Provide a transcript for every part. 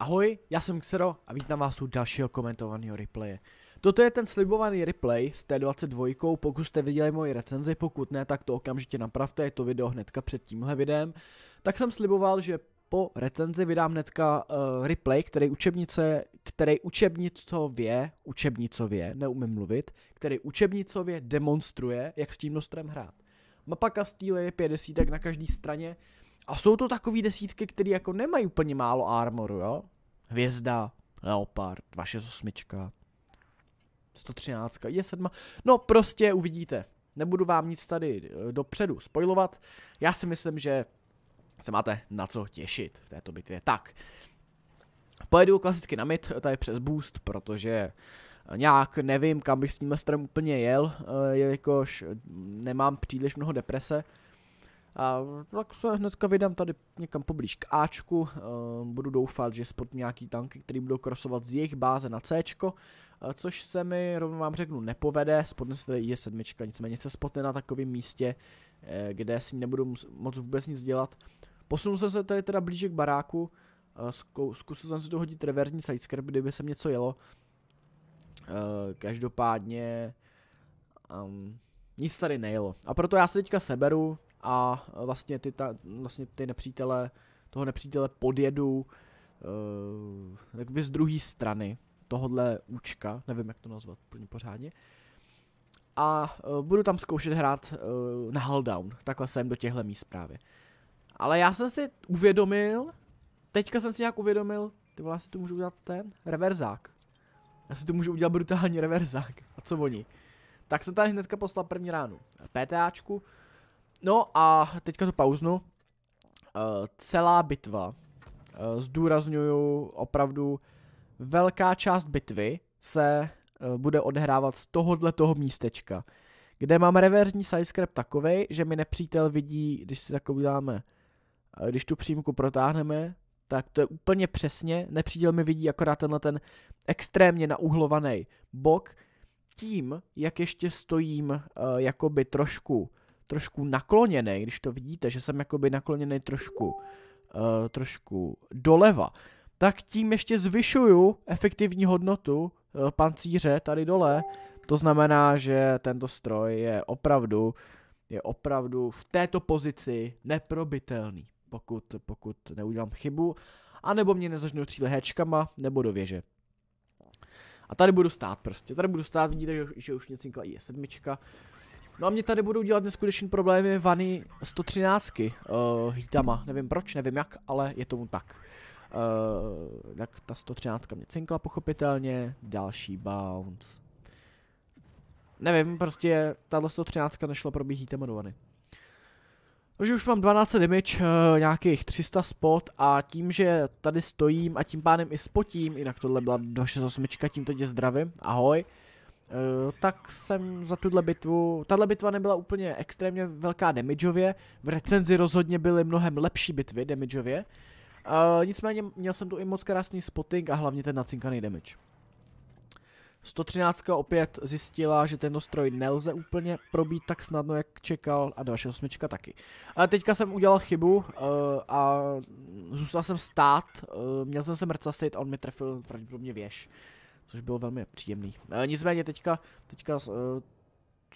Ahoj, já jsem Xero a vítám vás u dalšího komentovaného replaye. Toto je ten slibovaný replay s T22, pokud jste viděli moji recenzi, pokud ne, tak to okamžitě napravte, je to video hnedka před tímhle videem. Tak jsem sliboval, že po recenzi vydám hnedka uh, replay, který učebnice, který učebnicově, učebnicově, neumím mluvit, který učebnicově demonstruje, jak s tím nostrem hrát. Mapa Castile je pět desítek na každé straně, a jsou to takové desítky, které jako nemají úplně málo armoru, jo? Hvězda, Leopard, 268, 113, je7. No prostě uvidíte. Nebudu vám nic tady eh, dopředu spojovat. Já si myslím, že se máte na co těšit v této bitvě. Tak, pojedu klasicky na mid, tady přes boost, protože nějak nevím, kam bych s tím mestrem úplně jel, eh, jelikož nemám příliš mnoho deprese. A tak se hnedka vydám tady někam poblíž k Ačku, eh, budu doufat, že spod nějaký tanky, který budou krosovat z jejich báze na Cčko, eh, což se mi, rovnou vám řeknu, nepovede, spotne se tady je sedmička, nicméně se spotne na takovém místě, eh, kde si nebudu moc vůbec nic dělat. Posunul se tady teda blíže k baráku, zkusil jsem si to hodit reverzní sidescrap, kdyby se něco jelo. Každopádně um, nic tady nejelo. A proto já se teďka seberu, a vlastně ty, ta, vlastně ty nepřítele, toho nepřítele podjedu uh, jakoby z druhé strany tohohle účka, nevím jak to nazvat úplně pořádně. A uh, budu tam zkoušet hrát uh, na Halldown, takhle jsem do těchto míst právě. Ale já jsem si uvědomil, teďka jsem si nějak uvědomil, ty vole, si tu můžu udělat ten reverzák. Já si tu můžu udělat brutální reverzák. A co oni? Tak jsem tady hnedka poslal první ránu. PTAčku, No a teďka to pauznu. Uh, celá bitva. Uh, eh, zdůraznuju opravdu velká část bitvy se uh, bude odehrávat z tohohle toho místečka, kde mám reverzní sidescrap takovej, že mi nepřítel vidí, když si takhle uděláme, uh, když tu přímku protáhneme, tak to je úplně přesně, nepřítel mi vidí akorát tenhle ten extrémně nauhlovaný bok, tím, jak ještě stojím uh, jakoby trošku trošku nakloněný, když to vidíte, že jsem jakoby nakloněný trošku, uh, trošku doleva, tak tím ještě zvyšuju efektivní hodnotu uh, pancíře tady dole. To znamená, že tento stroj je opravdu, je opravdu v této pozici neprobitelný, pokud, pokud neudělám chybu. A nebo mě nezačnou tříle hečkama, nebo do věže. A tady budu stát prostě, tady budu stát, vidíte, že, že už mě cinkla i je sedmička. No a mě tady budou dělat neskutečný problémy vany 113 uh, hitama. Nevím proč, nevím jak, ale je tomu tak. Uh, eh, tak ta 113 mě cinkla pochopitelně, další bounce. Nevím, prostě tahle 113 nešla probíhat hitama do vany. Takže už mám 12 damage, eh, nějakých 300 spot a tím, že tady stojím a tím pádem i spotím, jinak tohle byla 268, tímto tě zdravím, ahoj. Uh, Eh, tak jsem za tuhle bitvu, tahle bitva nebyla úplně extrémně velká damageově, v recenzi rozhodně byly mnohem lepší bitvy damageově, uh, nicméně měl jsem tu i moc krásný spotting a hlavně ten nacinkaný damage. 113 opět zjistila, že ten stroj nelze úplně probít tak snadno, jak čekal a 268 taky. Ale teďka jsem udělal chybu uh, a zůstal jsem stát, uh, měl jsem se mrcasit a on mi trefil pravděpodobně věž. Uh, což bylo velmi příjemný. E, nicméně teďka, teďka e,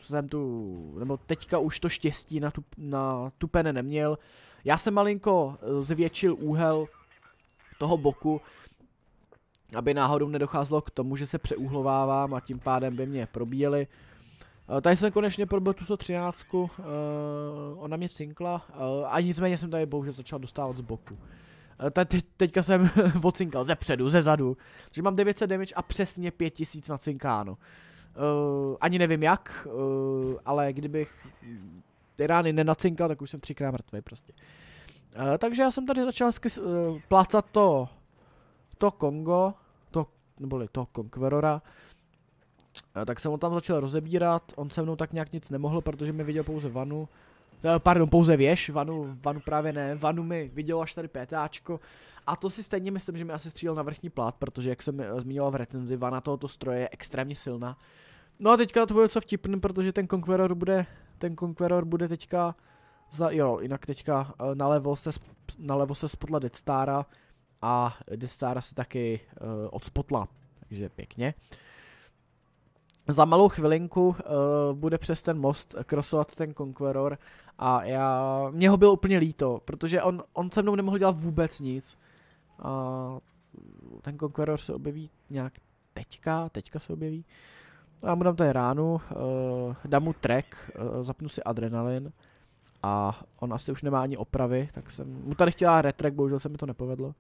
jsem tu, nebo teďka už to štěstí na tu, na tu pene neměl. Já jsem malinko eh, zvětšil úhel toho boku, aby náhodou nedocházelo k tomu, že se přeúhlovávám a tím pádem by mě probíjeli. Tady jsem konečně probil tu 113, ona mě cinkla a nicméně jsem tady bohužel začal dostávat z boku. Eh, te, te, teďka jsem vocinkal ze předu, ze zadu. Takže mám 900 damage a přesně 5000 na cinkánu. Uh, ani nevím jak, uh, ale kdybych ty rány nenacinkal, tak už jsem třikrát mrtvý prostě. Uh, takže já jsem tady začal uh, plácat to, to Kongo, to, neboli to Conquerora. Uh, tak jsem ho tam začal rozebírat, on se mnou tak nějak nic nemohl, protože mi viděl pouze vanu. Eh, pardon, pouze věž, vanu, vanu právě ne, vanu mi vidělo až tady pétáčko. a to si stejně myslím, že mi asi střílel na vrchní plát, protože jak jsem eh, zmiňoval v retenzi, vana tohoto stroje je extrémně silná. No a teďka to bude co vtipný, protože ten Conqueror bude, ten Conqueror bude teďka, za, jo, jinak teďka eh, nalevo se, nalevo se spotla Stara a Stara se taky uh, odspotla, takže pěkně. Uh, za malou chvilinku uh, bude přes ten most krosovat ten Conqueror a já, mě ho bylo úplně líto, protože on, on se mnou nemohl dělat vůbec nic. Uh, ten Conqueror se objeví nějak teďka, teďka se objeví. Já mu dám tady ránu, uh, dám mu track, uh, zapnu si adrenalin a on asi už nemá ani opravy, tak jsem mu tady chtěla retrek, bohužel se mi to nepovedlo.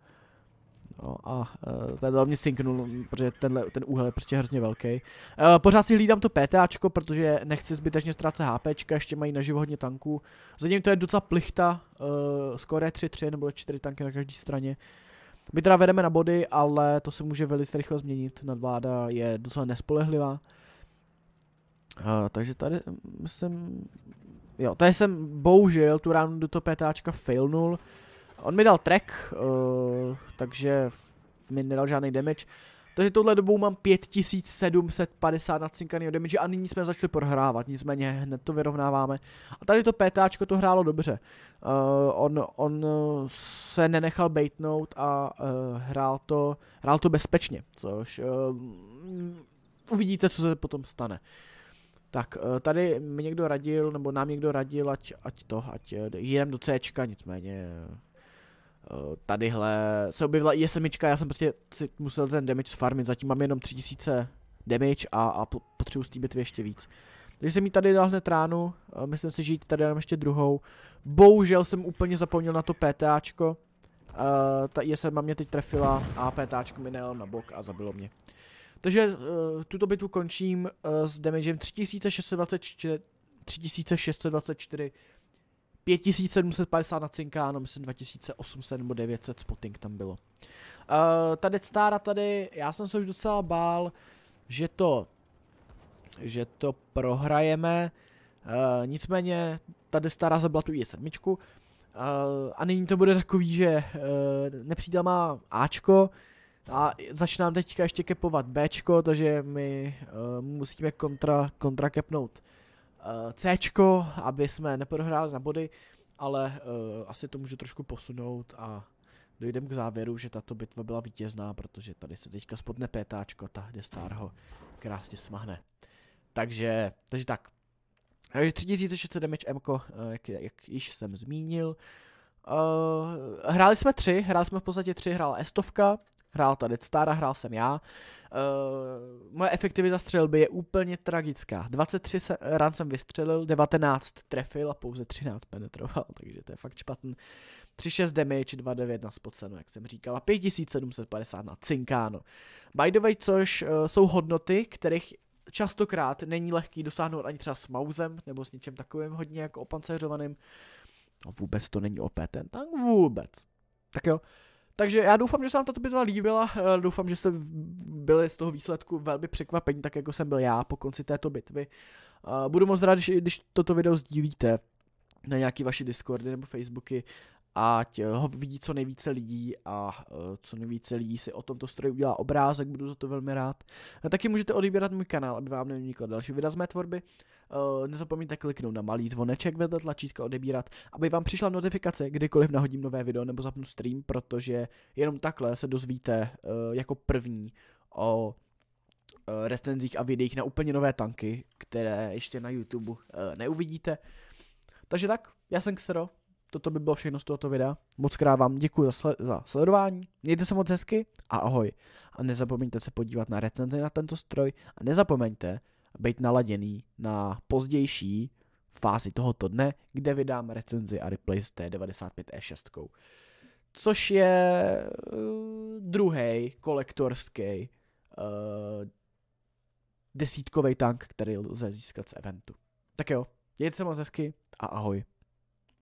No a uh, eh, tenhle mě synknul, protože tenhle, ten úhel je prostě hrozně velký. Uh, eh, pořád si hlídám to PTAčko, protože nechci zbytečně ztrácet HPčka, ještě mají naživo hodně tanků. Zatím to je docela plichta, uh, skoro 3-3 nebo 4 tanky na každé straně. My teda vedeme na body, ale to se může velice rychle změnit, nadvláda je docela nespolehlivá. Uh, takže tady jsem... Mm, jo, tady jsem bohužel tu ránu do toho PTAčka failnul. On mi dal track, uh, takže mi nedal žádný damage. Takže tohle dobou mám 5750 nacinkanýho damage a nyní jsme začali prohrávat, nicméně hned to vyrovnáváme. A tady to PTAčko to hrálo dobře. Uh, on, on eh, se nenechal baitnout a uh, hrál, to, hrál to bezpečně, což uh, uvidíte, co se potom stane. Tak, uh, tady mi někdo radil, nebo nám někdo radil, ať, ať to, ať jdem do Cčka, nicméně Eh, tadyhle se objevila i SMička, já jsem prostě si musel ten damage sfarmit, zatím mám jenom 3000 damage a, a potřebuji s té bitvy ještě víc. Takže jsem jí tady dal hned ránu, eh, myslím si, že jít tady dám ještě druhou. Bohužel jsem úplně zapomněl na to PTAčko. Uh, eh, ta ISM mě teď trefila a PTAčko mi nejel na bok a zabilo mě. Takže uh, tuto bitvu končím uh, s damagem 3624, 3624 5750 na cinkáno, myslím 2800 nebo 900 spotting tam bylo. Uh, ta Death tady, já jsem se už docela bál, že to, že to prohrajeme, uh, nicméně ta Death Star zabila tu i7, uh, eh, a nyní to bude takový, že uh, nepřítel má Ačko, a začínám teďka ještě kepovat Bčko, takže my uh, musíme kontra, kontra kepnout Eh, C, aby jsme neprohráli na body, ale uh, asi to můžu trošku posunout a dojdem k závěru, že tato bitva byla vítězná, protože tady se teďka spodne pétáčko, ta star ho krásně smahne. Takže, takže tak. Takže 3600 damage M, eh, jak, jak již jsem zmínil. Eh, hráli jsme tři, hráli jsme v podstatě tři, hrála Estovka, hrál tady Star a hrál jsem já. Uh, moje efektivita střelby je úplně tragická. 23 se, ran jsem vystřelil, 19 trefil a pouze 13 penetroval, takže to je fakt špatný. 3,6 damage, 2,9 na spocenu, jak jsem říkal, a 5750 na cinkáno. By the way, což uh, jsou hodnoty, kterých častokrát není lehký dosáhnout ani třeba s mauzem nebo s něčem takovým hodně jako opancerovaným. Uh, No vůbec to není OP ten tank, vůbec. Tak jo, takže já doufám, že se vám tato bitva líbila, eh, doufám, že jste byli z toho výsledku velmi překvapení, tak jako jsem byl já po konci této bitvy. Eh, budu moc rád, když, toto video sdílíte na nějaký vaši Discordy nebo Facebooky ať eh, ho vidí co nejvíce lidí a eh, co nejvíce lidí si o tomto stroji udělá obrázek, budu za to velmi rád. A taky můžete odebírat můj kanál, aby vám neunikla další videa z mé tvorby. Eh, nezapomeňte kliknout na malý zvoneček vedle tlačítka odebírat, aby vám přišla notifikace, kdykoliv nahodím nové video nebo zapnu stream, protože jenom takhle se dozvíte jako první o recenzích a videích na úplně nové tanky, které ještě na YouTube neuvidíte. Takže tak, já jsem Xero, toto by bylo všechno z tohoto videa. Moc krát vám děkuji za, sle- za sledování, mějte se moc hezky a ahoj. A nezapomeňte se podívat na recenzi na tento stroj a nezapomeňte být naladěný na pozdější fázi tohoto dne, kde vydám recenzi a replay s T95E6. Což je uh, eh, druhý kolektorský uh, eh, desítkový tank, který lze získat z eventu. Tak jo, Mějte se moc hezky a ahoj.